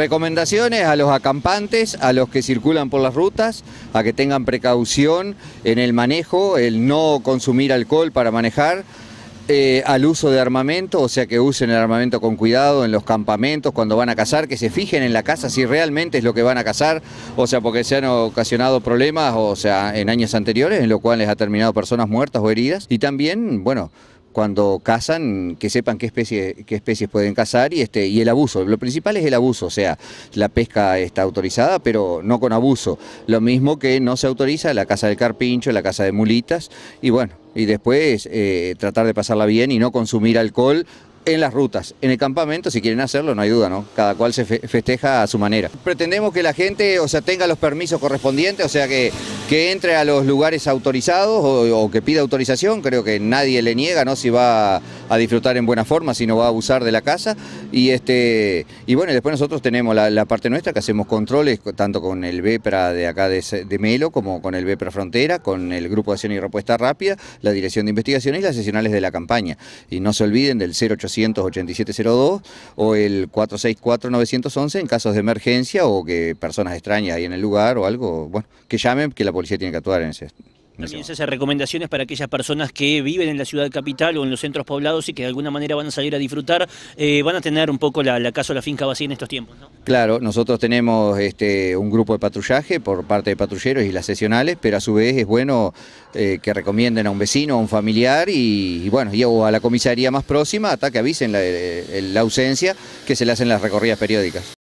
Recomendaciones a los acampantes, a los que circulan por las rutas, a que tengan precaución en el manejo, el no consumir alcohol para manejar, eh, al uso de armamento, o sea que usen el armamento con cuidado en los campamentos, cuando van a cazar, que se fijen en la casa si realmente es lo que van a cazar, o sea porque se han ocasionado problemas, o sea en años anteriores, en lo cual les ha terminado personas muertas o heridas, y también, bueno, cuando cazan, que sepan qué, especie, qué especies pueden cazar y, este, y el abuso. Lo principal es el abuso, o sea, la pesca está autorizada, pero no con abuso. Lo mismo que no se autoriza la caza del carpincho, la caza de mulitas, y bueno, y después eh, tratar de pasarla bien y no consumir alcohol en las rutas. En el campamento, si quieren hacerlo, no hay duda, ¿no? Cada cual se festeja a su manera. Pretendemos que la gente, o sea, tenga los permisos correspondientes, o sea, que, que entre a los lugares autorizados o, que pida autorización. Creo que nadie le niega, ¿no? Si va a disfrutar en buena forma, si no va a abusar de la casa. Y, este, y bueno, después nosotros tenemos la, parte nuestra, que hacemos controles tanto con el BEPRA de acá de, Melo, como con el BEPRA Frontera, con el Grupo de Acción y Repuesta Rápida, la Dirección de Investigaciones y las sesionales de la campaña. Y no se olviden del 0800 cero 02 o el 464-911 en casos de emergencia o que personas extrañas hay en el lugar o algo, bueno, que llamen que la policía tiene que actuar en ese, también se recomendaciones para aquellas personas que viven en la ciudad capital o en los centros poblados y que de alguna manera van a salir a disfrutar, eh, van a tener un poco la, casa o la finca vacía en estos tiempos. ¿no? Claro, nosotros tenemos este, un grupo de patrullaje por parte de patrulleros y las sesionales, pero a su vez es bueno eh, que recomienden a un vecino, a un familiar y, bueno, y a la comisaría más próxima hasta que avisen la ausencia que se le hacen las recorridas periódicas.